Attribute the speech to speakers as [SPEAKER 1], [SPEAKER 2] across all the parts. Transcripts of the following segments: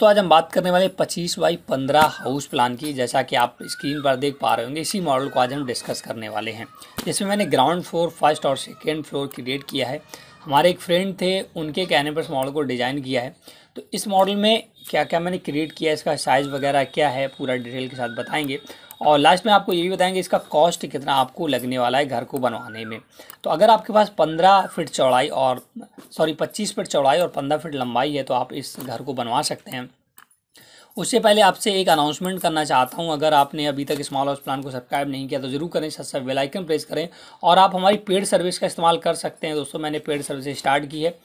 [SPEAKER 1] तो आज हम बात करने वाले 25 बाई 15 हाउस प्लान की जैसा कि आप स्क्रीन पर देख पा रहे होंगे इसी मॉडल को आज हम डिस्कस करने वाले हैं जिसमें मैंने ग्राउंड फ्लोर फर्स्ट और सेकेंड फ्लोर क्रिएट किया है हमारे एक फ्रेंड थे उनके कहने पर इस मॉडल को डिज़ाइन किया है तो इस मॉडल में क्या क्या मैंने क्रिएट किया है इसका साइज़ वगैरह क्या है पूरा डिटेल के साथ बताएंगे और लास्ट में आपको ये भी बताएंगे इसका कॉस्ट कितना आपको लगने वाला है घर को बनवाने में तो अगर आपके पास पंद्रह फीट चौड़ाई और सॉरी पच्चीस फीट चौड़ाई और पंद्रह फीट लंबाई है तो आप इस घर को बनवा सकते हैं उससे पहले आपसे एक अनाउंसमेंट करना चाहता हूँ अगर आपने अभी तक स्मॉल हाउस प्लान को सब्सक्राइब नहीं किया तो ज़रूर करें साथ साथ बेलाइकन प्रेस करें और आप हमारी पेड सर्विस का इस्तेमाल कर सकते हैं दोस्तों मैंने पेड सर्विस स्टार्ट की है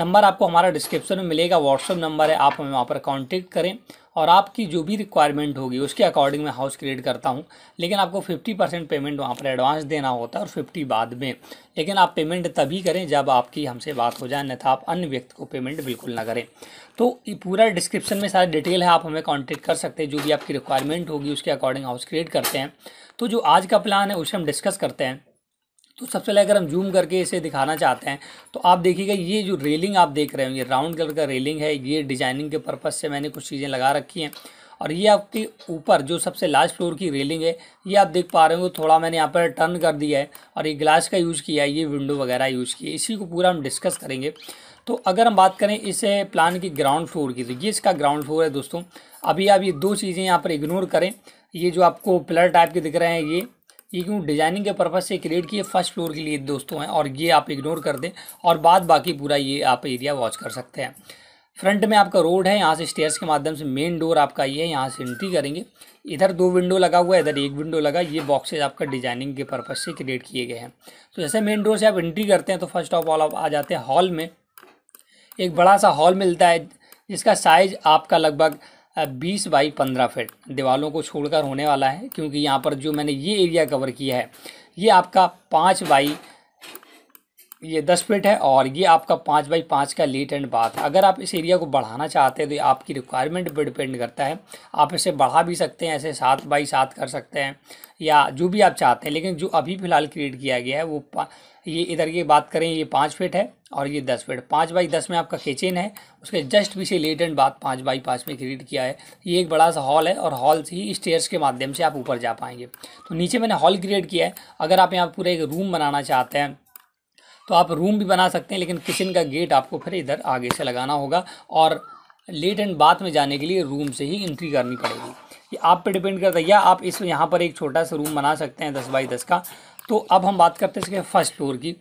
[SPEAKER 1] नंबर आपको हमारा डिस्क्रिप्शन में मिलेगा व्हाट्सअप नंबर है आप हमें वहाँ पर कॉन्टेक्ट करें और आपकी जो भी रिक्वायरमेंट होगी उसके अकॉर्डिंग मैं हाउस क्रिएट करता हूँ लेकिन आपको फिफ्टी परसेंट पेमेंट वहाँ पर एडवांस देना होता है और फिफ्टी बाद में लेकिन आप पेमेंट तभी करें जब आपकी हमसे बात हो जाए अन्यथा आप अन्य व्यक्ति को पेमेंट बिल्कुल ना करें तो ये पूरा डिस्क्रिप्शन में सारी डिटेल है आप हमें कॉन्टेक्ट कर सकते हैं जो भी आपकी रिक्वायरमेंट होगी उसके अकॉर्डिंग हाउस क्रिएट करते हैं तो जो आज का प्लान है उसे हम डिस्कस करते हैं तो सबसे पहले अगर हम जूम करके इसे दिखाना चाहते हैं तो आप देखिएगा ये जो रेलिंग आप देख रहे हो ये राउंड कलर का रेलिंग है ये डिजाइनिंग के पर्पज़ से मैंने कुछ चीज़ें लगा रखी हैं और ये आपके ऊपर जो सबसे लास्ट फ्लोर की रेलिंग है ये आप देख पा रहे हो थोड़ा मैंने यहाँ पर टर्न कर दिया है और ये ग्लास का यूज़ किया है ये विंडो वगैरह यूज़ किया इसी को पूरा हम डिस्कस करेंगे तो अगर हम बात करें इस प्लान की ग्राउंड फ्लोर की तो ये इसका ग्राउंड फ्लोर है दोस्तों अभी आप ये दो चीज़ें यहाँ पर इग्नोर करें ये जो आपको पिलर टाइप के दिख रहे हैं ये ये क्यों डिजाइनिंग के पर्पज़ से क्रिएट किए फर्स्ट फ्लोर के लिए दोस्तों हैं और ये आप इग्नोर कर दें और बाद बाकी पूरा ये आप एरिया वॉच कर सकते हैं फ्रंट में आपका रोड है यहाँ से स्टेयर्स के माध्यम से मेन डोर आपका ये है यहाँ से एंट्री करेंगे इधर दो विंडो लगा हुआ है इधर एक विंडो लगा ये बॉक्सेज आपका डिजाइनिंग के पर्पज़ से क्रिएट किए गए हैं तो जैसे मेन डोर से आप एंट्री करते हैं तो फर्स्ट ऑफ ऑल आप आ जाते हैं हॉल में एक बड़ा सा हॉल मिलता है जिसका साइज आपका लगभग बीस बाई पंद्रह फिट दीवालों को छोड़कर होने वाला है क्योंकि यहाँ पर जो मैंने ये एरिया कवर किया है ये आपका पाँच बाई ये दस फीट है और ये आपका पाँच बाई पाँच का लीट एंड बाथ अगर आप इस एरिया को बढ़ाना चाहते हैं तो आपकी रिक्वायरमेंट पर डिपेंड करता है आप इसे बढ़ा भी सकते हैं ऐसे सात बाई सात कर सकते हैं या जो भी आप चाहते हैं लेकिन जो अभी फ़िलहाल क्रिएट किया गया है वो ये इधर की बात करें ये पाँच फिट है और ये दस फिट पाँच बाई दस में आपका किचन है उसके जस्ट पीछे लेट एंड बात पाँच बाई पाँच में क्रिएट किया है ये एक बड़ा सा हॉल है और हॉल से ही स्टेयर्स के माध्यम से आप ऊपर जा पाएंगे तो नीचे मैंने हॉल क्रिएट किया है अगर आप यहाँ पूरा एक रूम बनाना चाहते हैं तो आप रूम भी बना सकते हैं लेकिन किचन का गेट आपको फिर इधर आगे से लगाना होगा और लेट एंड बाथ में जाने के लिए रूम से ही एंट्री करनी पड़ेगी ये आप पे डिपेंड करता है या आप इस यहाँ पर एक छोटा सा रूम बना सकते हैं दस बाई दस का तो अब हम बात करते हैं इसके फर्स्ट फ्लोर की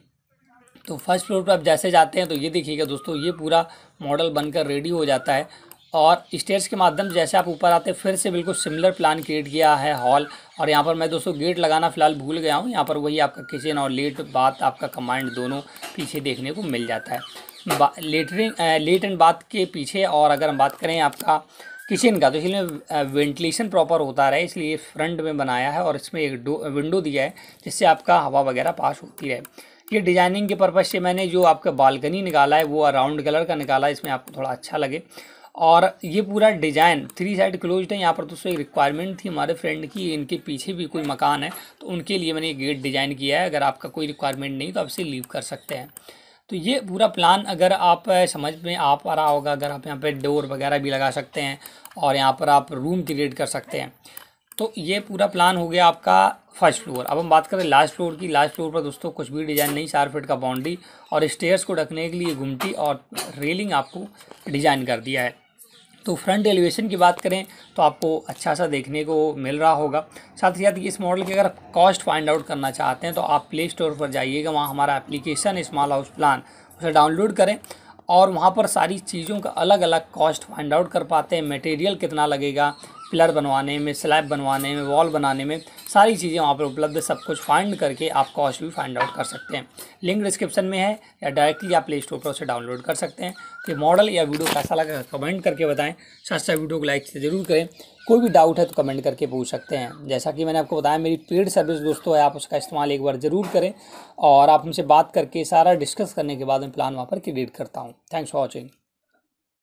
[SPEAKER 1] तो फर्स्ट फ्लोर पर आप जैसे जाते हैं तो ये देखिएगा दोस्तों ये पूरा मॉडल बनकर रेडी हो जाता है और स्टेयर्स के माध्यम जैसे आप ऊपर आते फिर से बिल्कुल सिमिलर प्लान क्रिएट किया है हॉल और यहाँ पर मैं दोस्तों गेट लगाना फ़िलहाल भूल गया हूँ यहाँ पर वही आपका किचन और लेट बात आपका कमांड दोनों पीछे देखने को मिल जाता है लेटरिंग लेट एंड बात के पीछे और अगर हम बात करें आपका किचन का तो इसलिए वेंटिलेशन प्रॉपर होता रहे इसलिए फ्रंट में बनाया है और इसमें एक विंडो दिया है जिससे आपका हवा वगैरह पास होती रहे ये डिजाइनिंग के पर्पज़ से मैंने जो आपका बालकनी निकाला है वो अराउंड कलर का निकाला है इसमें आपको थोड़ा अच्छा लगे और ये पूरा डिजाइन थ्री साइड क्लोज्ड है यहाँ पर दोस्तों एक रिक्वायरमेंट थी हमारे फ्रेंड की इनके पीछे भी कोई मकान है तो उनके लिए मैंने गेट डिज़ाइन किया है अगर आपका कोई रिक्वायरमेंट नहीं तो आप इसे लीव कर सकते हैं तो ये पूरा प्लान अगर आप समझ में आ पा रहा होगा अगर आप यहाँ पे डोर वगैरह भी लगा सकते हैं और यहाँ पर आप रूम क्रिएट कर सकते हैं तो ये पूरा प्लान हो गया आपका फर्स्ट फ्लोर अब हम बात करें लास्ट फ्लोर की लास्ट फ्लोर पर दोस्तों कुछ भी डिज़ाइन नहीं चार फिट का बाउंड्री और स्टेयर्स को ढकने के लिए घुमटी और रेलिंग आपको डिज़ाइन कर दिया है तो फ्रंट एलिवेशन की बात करें तो आपको अच्छा सा देखने को मिल रहा होगा साथ ही साथ इस मॉडल की अगर कॉस्ट फाइंड आउट करना चाहते हैं तो आप प्ले स्टोर पर जाइएगा वहाँ हमारा एप्लीकेशन स्मॉल हाउस प्लान उसे डाउनलोड करें और वहाँ पर सारी चीज़ों का अलग अलग कॉस्ट फाइंड आउट कर पाते हैं मटेरियल कितना लगेगा पिलर बनवाने में स्लैब बनवाने में वॉल बनाने में सारी चीज़ें वहाँ पर उपलब्ध सब कुछ फाइंड करके आप कॉस्ट भी फाइंड आउट कर सकते हैं लिंक डिस्क्रिप्शन में है या डायरेक्टली आप प्ले स्टोर पर उसे डाउनलोड कर सकते हैं कि मॉडल या वीडियो कैसा लगा कमेंट करके बताएं साथ साथ वीडियो को लाइक से ज़रूर करें कोई भी डाउट है तो कमेंट करके पूछ सकते हैं जैसा कि मैंने आपको बताया मेरी पेड सर्विस दोस्तों है आप उसका इस्तेमाल एक बार ज़रूर करें और आप हमसे बात करके सारा डिस्कस करने के बाद मैं प्लान वहाँ पर क्रिएट करता हूँ थैंक्स फॉर वॉचिंग